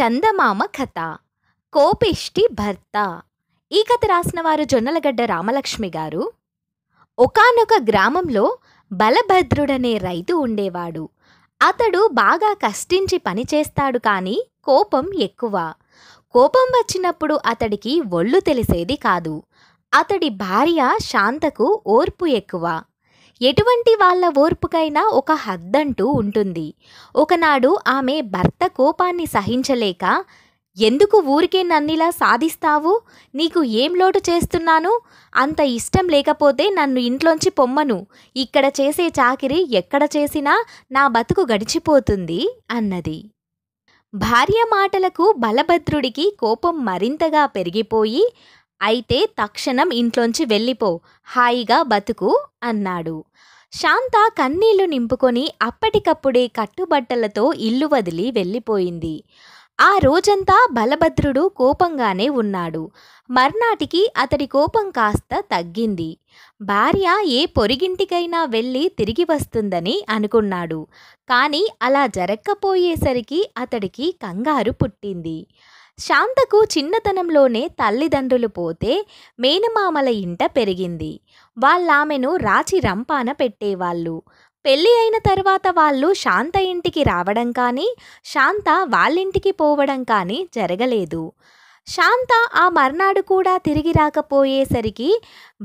చందమామ కథ కోపిష్టి భర్త ఈ కథ రాసిన వారు జొన్నలగడ్డ రామలక్ష్మి గారు ఒకనొక గ్రామంలో బలభద్రుడనే రైతు ఉండేవాడు అతడు బాగా కష్టించి పనిచేస్తాడు కానీ కోపం ఎక్కువ కోపం వచ్చినప్పుడు అతడికి ఒళ్ళు తెలిసేది కాదు అతడి భార్య శాంతకు ఓర్పు ఎక్కువ ఎటువంటి వాళ్ళ ఓర్పుకైనా ఒక హద్దంటూ ఉంటుంది ఒకనాడు ఆమె భర్త కోపాన్ని సహించలేక ఎందుకు ఊరికే నన్నిలా సాధిస్తావు నీకు ఏం లోటు చేస్తున్నాను అంత ఇష్టం లేకపోతే నన్ను ఇంట్లోంచి పొమ్మను ఇక్కడ చేసే చాకిరి ఎక్కడ చేసినా నా బతుకు గడిచిపోతుంది అన్నది భార్య మాటలకు బలభద్రుడికి కోపం మరింతగా పెరిగిపోయి అయితే తక్షణం ఇంట్లోంచి వెళ్ళిపో హాయిగా బతుకు అన్నాడు శాంత కన్నీళ్లు నింపుకొని అప్పటికప్పుడే కట్టుబట్టలతో ఇల్లు వదిలి వెళ్ళిపోయింది ఆ రోజంతా బలభద్రుడు కోపంగానే ఉన్నాడు మర్నాటికి అతడి కోపం కాస్త తగ్గింది భార్య ఏ పొరిగింటికైనా వెళ్ళి తిరిగి వస్తుందని అనుకున్నాడు కానీ అలా జరగకపోయేసరికి అతడికి కంగారు పుట్టింది శాంతకు చిన్నతనంలోనే తల్లిదండ్రులు పోతే మేనమామల ఇంట పెరిగింది వాళ్ళామెను రాచి రంపాన పెట్టేవాళ్ళు పెళ్ళి అయిన తర్వాత వాళ్ళు శాంత ఇంటికి రావడం కానీ శాంత వాళ్ళింటికి పోవడం కానీ జరగలేదు శాంత ఆ మర్నాడు కూడా తిరిగి రాకపోయేసరికి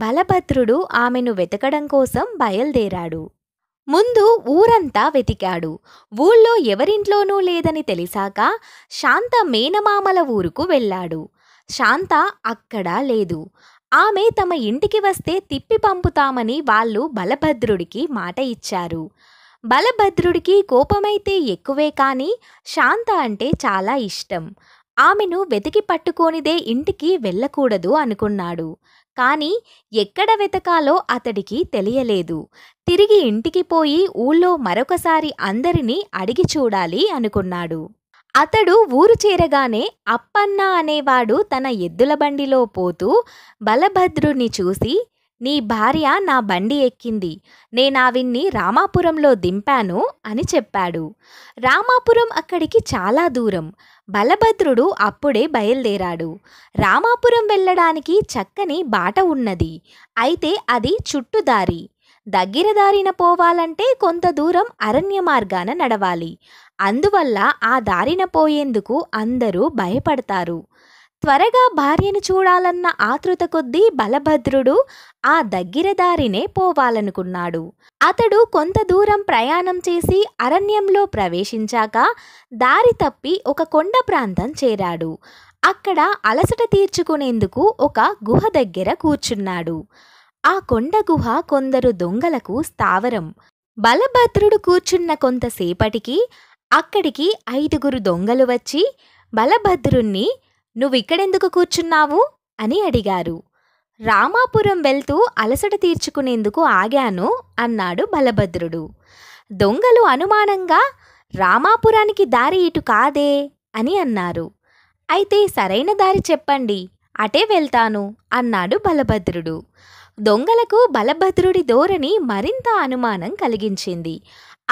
బలభద్రుడు ఆమెను వెతకడం కోసం బయలుదేరాడు ముందు ఊరంతా వెతికాడు ఊళ్ళో ఎవరింట్లోనూ లేదని తెలిసాక శాంత మేనమామల ఊరుకు వెళ్ళాడు శాంత అక్కడా లేదు ఆమె తమ ఇంటికి వస్తే తిప్పి పంపుతామని వాళ్ళు బలభద్రుడికి మాట ఇచ్చారు బలభద్రుడికి కోపమైతే ఎక్కువే కానీ శాంత అంటే చాలా ఇష్టం ఆమెను వెతికి పట్టుకోనిదే ఇంటికి వెళ్ళకూడదు అనుకున్నాడు కానీ ఎక్కడ వెతకాలో అతడికి తెలియలేదు తిరిగి ఇంటికి పోయి ఊళ్ళో మరొకసారి అందరినీ అడిగి చూడాలి అనుకున్నాడు అతడు ఊరు చేరగానే అప్పన్న అనేవాడు తన ఎద్దుల బండిలో పోతూ బలభద్రుణ్ణి చూసి నీ భార్య నా బండి ఎక్కింది నేనావిన్ని రామాపురంలో దింపాను అని చెప్పాడు రామాపురం అక్కడికి చాలా దూరం బలభద్రుడు అప్పుడే బయలుదేరాడు రామాపురం వెళ్ళడానికి చక్కని బాట ఉన్నది అయితే అది చుట్టుదారి దగ్గర దారిన పోవాలంటే కొంత దూరం అరణ్య మార్గాన నడవాలి అందువల్ల ఆ దారిన పోయేందుకు అందరూ భయపడతారు త్వరగా భార్యను చూడాలన్న ఆతృత కొద్దీ బలభద్రుడు ఆ దగ్గర దారినే పోవాలనుకున్నాడు అతడు కొంత దూరం ప్రయాణం చేసి అరణ్యంలో ప్రవేశించాక దారి తప్పి ఒక కొండ ప్రాంతం చేరాడు అక్కడ అలసట తీర్చుకునేందుకు ఒక గుహ దగ్గర కూర్చున్నాడు ఆ కొండ గుహ కొందరు దొంగలకు స్థావరం బలభద్రుడు కూర్చున్న కొంతసేపటికి అక్కడికి ఐదుగురు దొంగలు వచ్చి బలభద్రుణ్ణి నువ్విక్కడెందుకు కూర్చున్నావు అని అడిగారు రామాపురం వెళ్తూ అలసట తీర్చుకునేందుకు ఆగాను అన్నాడు బలభద్రుడు దొంగలు అనుమానంగా రామాపురానికి దారి ఇటు కాదే అని అన్నారు అయితే సరైన దారి చెప్పండి అటే వెళ్తాను అన్నాడు బలభద్రుడు దొంగలకు బలభద్రుడి ధోరణి మరింత అనుమానం కలిగించింది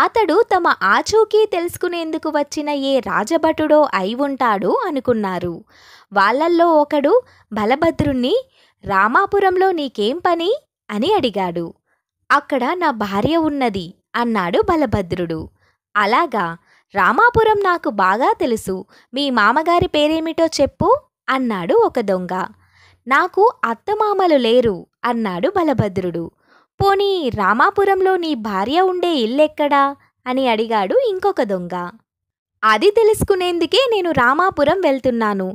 అతడు తమ ఆచూకీ తెలుసుకునేందుకు వచ్చిన ఏ రాజభటుడో అయి ఉంటాడు అనుకున్నారు వాళ్ళల్లో ఒకడు బలభద్రుణ్ణి రామాపురంలో నీకేం పని అని అడిగాడు అక్కడ నా భార్య ఉన్నది అన్నాడు బలభద్రుడు అలాగా రామాపురం నాకు బాగా తెలుసు మీ మామగారి పేరేమిటో చెప్పు అన్నాడు ఒక దొంగ నాకు అత్తమామలు లేరు అన్నాడు బలభద్రుడు పోనీ రామాపురంలో నీ భార్య ఉండే ఇల్లెక్కడా అని అడిగాడు ఇంకొక దొంగ అది తెలుసుకునేందుకే నేను రామాపురం వెళ్తున్నాను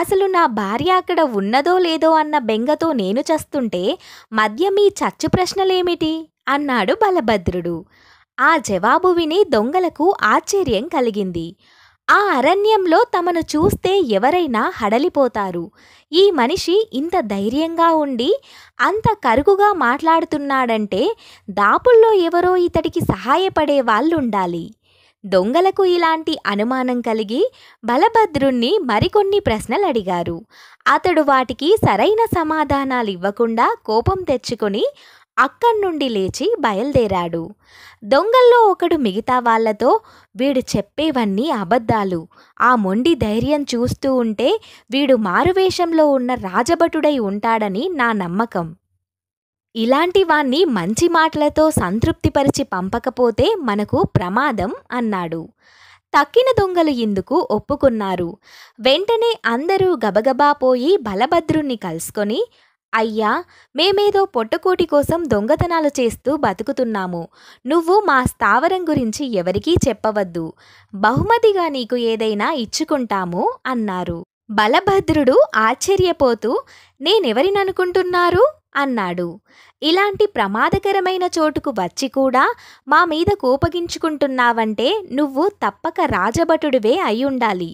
అసలు నా భార్య అక్కడ ఉన్నదో లేదో అన్న బెంగతో నేను చస్తుంటే మధ్య మీ చచ్చు ప్రశ్నలేమిటి అన్నాడు బలభద్రుడు ఆ జవాబు విని దొంగలకు ఆశ్చర్యం కలిగింది ఆ అరణ్యంలో తమను చూస్తే ఎవరైనా హడలిపోతారు ఈ మనిషి ఇంత ధైర్యంగా ఉండి అంత కరుకుగా మాట్లాడుతున్నాడంటే దాపుల్లో ఎవరో ఇతడికి సహాయపడే వాళ్ళుండాలి దొంగలకు ఇలాంటి అనుమానం కలిగి బలభద్రుణ్ణి మరికొన్ని ప్రశ్నలు అడిగారు అతడు వాటికి సరైన సమాధానాలు ఇవ్వకుండా కోపం తెచ్చుకొని అక్కడి నుండి లేచి బయలుదేరాడు దొంగల్లో ఒకడు మిగతా వాళ్లతో వీడు చెప్పేవన్నీ అబద్ధాలు ఆ మొండి ధైర్యం చూస్తూ ఉంటే వీడు మారువేషంలో ఉన్న రాజభటుడై ఉంటాడని నా నమ్మకం ఇలాంటి వాణ్ణి మంచి మాటలతో సంతృప్తిపరిచి పంపకపోతే మనకు ప్రమాదం అన్నాడు తక్కిన దొంగలు ఇందుకు ఒప్పుకున్నారు వెంటనే అందరూ గబగబా పోయి బలభద్రుణ్ణి కలుసుకొని అయ్యా మేమేదో పొట్టకోటి కోసం దొంగతనాలు చేస్తూ బతుకుతున్నాము నువ్వు మా స్థావరం గురించి ఎవరికీ చెప్పవద్దు బహుమతిగా నీకు ఏదైనా ఇచ్చుకుంటాము అన్నారు బలభద్రుడు ఆశ్చర్యపోతూ నేనెవరిననుకుంటున్నారు అన్నాడు ఇలాంటి ప్రమాదకరమైన చోటుకు వచ్చి కూడా మా మీద కోపగించుకుంటున్నావంటే నువ్వు తప్పక రాజభటుడివే అయ్యుండాలి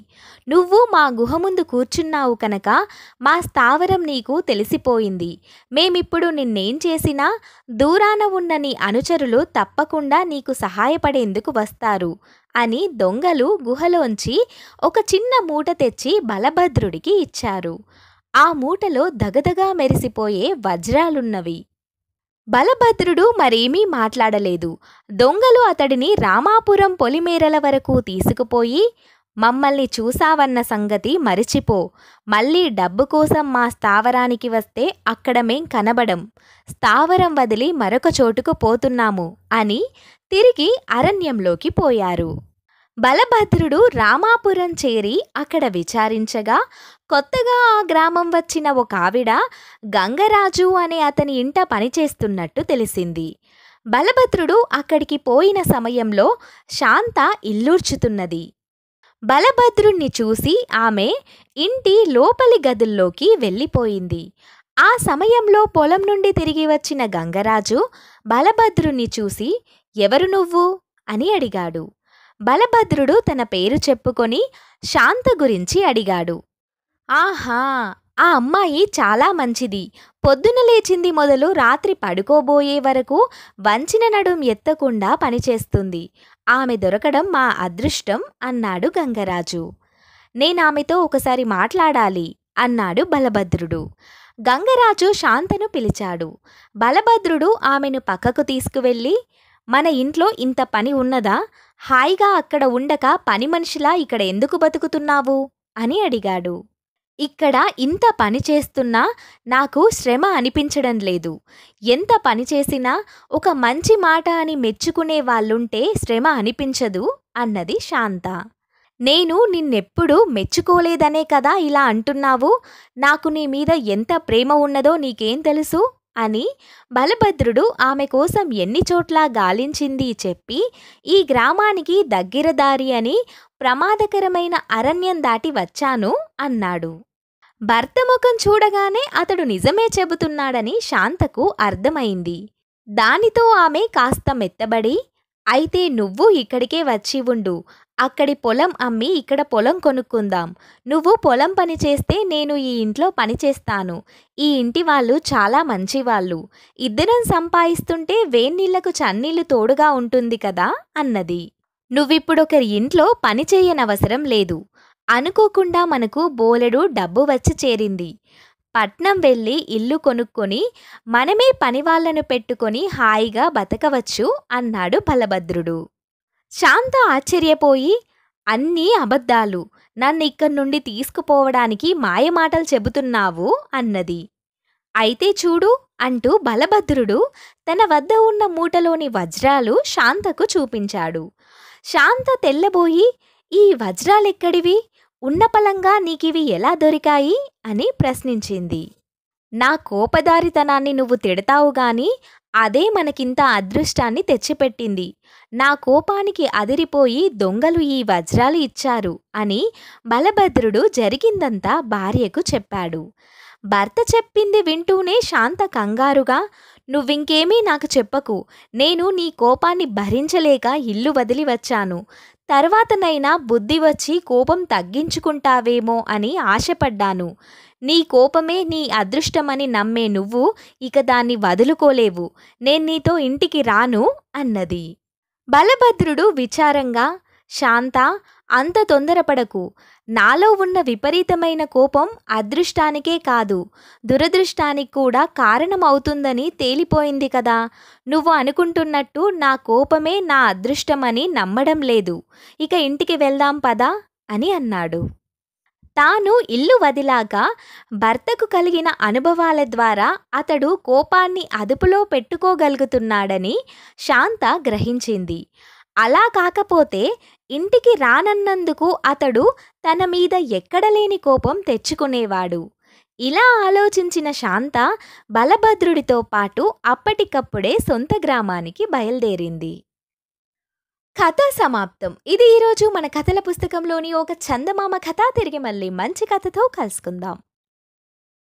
నువ్వు మా గుహ ముందు కూర్చున్నావు కనుక మా స్థావరం నీకు తెలిసిపోయింది మేమిప్పుడు నిన్నేం చేసినా దూరాన ఉన్న నీ అనుచరులు తప్పకుండా నీకు సహాయపడేందుకు వస్తారు అని దొంగలు గుహలోంచి ఒక చిన్న మూట తెచ్చి బలభద్రుడికి ఇచ్చారు ఆ మూటలో దగదగా మెరిసిపోయే వజ్రాలున్నవి బలభద్రుడు మరేమీ మాట్లాడలేదు దొంగలు అతడిని రామాపురం పొలిమేరల వరకు తీసుకుపోయి మమ్మల్ని చూసావన్న సంగతి మరిచిపో మళ్ళీ డబ్బు కోసం మా స్థావరానికి వస్తే అక్కడ మేం కనబడం స్థావరం వదిలి మరొక చోటుకు పోతున్నాము అని తిరిగి అరణ్యంలోకి పోయారు బలభద్రుడు రామాపురం చేరి అక్కడ విచారించగా కొత్తగా ఆ గ్రామం వచ్చిన ఒక ఆవిడ గంగరాజు అనే అతని ఇంట పనిచేస్తున్నట్టు తెలిసింది బలభద్రుడు అక్కడికి పోయిన సమయంలో శాంత ఇల్లూర్చుతున్నది బలభద్రుణ్ణి చూసి ఆమె ఇంటి లోపలి గదుల్లోకి వెళ్ళిపోయింది ఆ సమయంలో పొలం నుండి తిరిగి వచ్చిన గంగరాజు బలభద్రుణ్ణి చూసి ఎవరు నువ్వు అని అడిగాడు బలభద్రుడు తన పేరు చెప్పుకొని శాంత గురించి అడిగాడు ఆహా ఆ అమ్మాయి చాలా మంచిది పొద్దున లేచింది మొదలు రాత్రి పడుకోబోయే వరకు వంచిన నడుం ఎత్తకుండా పనిచేస్తుంది ఆమె దొరకడం మా అదృష్టం అన్నాడు గంగరాజు నేనామెతో ఒకసారి మాట్లాడాలి అన్నాడు బలభద్రుడు గంగరాజు శాంతను పిలిచాడు బలభద్రుడు ఆమెను పక్కకు తీసుకువెళ్ళి మన ఇంట్లో ఇంత పని ఉన్నదా హాయిగా అక్కడ ఉండక పని మనిషిలా ఇక్కడ ఎందుకు బతుకుతున్నావు అని అడిగాడు ఇక్కడ ఇంత పని చేస్తున్నా నాకు శ్రమ అనిపించడం లేదు ఎంత పని చేసినా ఒక మంచి మాట అని మెచ్చుకునే వాళ్ళుంటే శ్రమ అనిపించదు అన్నది శాంత నేను నిన్నెప్పుడూ మెచ్చుకోలేదనే కదా ఇలా అంటున్నావు నాకు నీ మీద ఎంత ప్రేమ ఉన్నదో నీకేం తెలుసు అని బలభద్రుడు ఆమె కోసం ఎన్ని చోట్ల గాలించింది చెప్పి ఈ గ్రామానికి దగ్గర దారి అని ప్రమాదకరమైన అరణ్యం దాటి వచ్చాను అన్నాడు భర్త ముఖం చూడగానే అతడు నిజమే చెబుతున్నాడని శాంతకు అర్థమైంది దానితో ఆమె కాస్త మెత్తబడి అయితే నువ్వు ఇక్కడికే వచ్చి ఉండు అక్కడి పొలం అమ్మి ఇక్కడ పొలం కొనుక్కుందాం నువ్వు పొలం పని చేస్తే నేను ఈ ఇంట్లో పని చేస్తాను ఈ ఇంటి వాళ్ళు చాలా మంచివాళ్ళు ఇద్దరం సంపాదిస్తుంటే వేన్నీళ్లకు చన్నీళ్లు తోడుగా ఉంటుంది కదా అన్నది నువ్విప్పుడొకరి ఇంట్లో పని చేయనవసరం లేదు అనుకోకుండా మనకు బోలెడు డబ్బు వచ్చి చేరింది పట్నం వెళ్ళి ఇల్లు కొనుక్కొని మనమే పనివాళ్లను పెట్టుకొని హాయిగా బతకవచ్చు అన్నాడు బలభద్రుడు శాంత ఆశ్చర్యపోయి అన్నీ అబద్ధాలు నన్ను ఇక్కడి నుండి తీసుకుపోవడానికి మాయమాటలు చెబుతున్నావు అన్నది అయితే చూడు అంటూ బలభద్రుడు తన వద్ద ఉన్న మూటలోని వజ్రాలు శాంతకు చూపించాడు శాంత తెల్లబోయి ఈ వజ్రాలెక్కడివి ఉన్నపలంగా నీకివి ఎలా దొరికాయి అని ప్రశ్నించింది నా కోపదారితనాన్ని నువ్వు తిడతావు గాని అదే మనకింత అదృష్టాన్ని తెచ్చిపెట్టింది నా కోపానికి అదిరిపోయి దొంగలు ఈ వజ్రాలు ఇచ్చారు అని బలభద్రుడు జరిగిందంతా భార్యకు చెప్పాడు భర్త చెప్పింది వింటూనే శాంత కంగారుగా నువ్వింకేమీ నాకు చెప్పకు నేను నీ కోపాన్ని భరించలేక ఇల్లు వదిలి వచ్చాను తర్వాతనైనా బుద్ధి వచ్చి కోపం తగ్గించుకుంటావేమో అని ఆశపడ్డాను నీ కోపమే నీ అదృష్టమని నమ్మే నువ్వు ఇక దాన్ని వదులుకోలేవు నేను నీతో ఇంటికి రాను అన్నది బలభద్రుడు విచారంగా శాంత అంత తొందరపడకు నాలో ఉన్న విపరీతమైన కోపం అదృష్టానికే కాదు దురదృష్టానికి కూడా కారణమవుతుందని తేలిపోయింది కదా నువ్వు అనుకుంటున్నట్టు నా కోపమే నా అదృష్టమని నమ్మడం లేదు ఇక ఇంటికి వెళ్దాం పదా అని అన్నాడు తాను ఇల్లు వదిలాగా భర్తకు కలిగిన అనుభవాల ద్వారా అతడు కోపాన్ని అదుపులో పెట్టుకోగలుగుతున్నాడని శాంత గ్రహించింది అలా కాకపోతే ఇంటికి రానన్నందుకు అతడు తన మీద ఎక్కడలేని కోపం తెచ్చుకునేవాడు ఇలా ఆలోచించిన శాంత బలభద్రుడితో పాటు అప్పటికప్పుడే సొంత గ్రామానికి బయలుదేరింది కథ సమాప్తం ఇది ఈరోజు మన కథల పుస్తకంలోని ఒక చందమామ కథ తిరిగి మళ్ళీ మంచి కథతో కలుసుకుందాం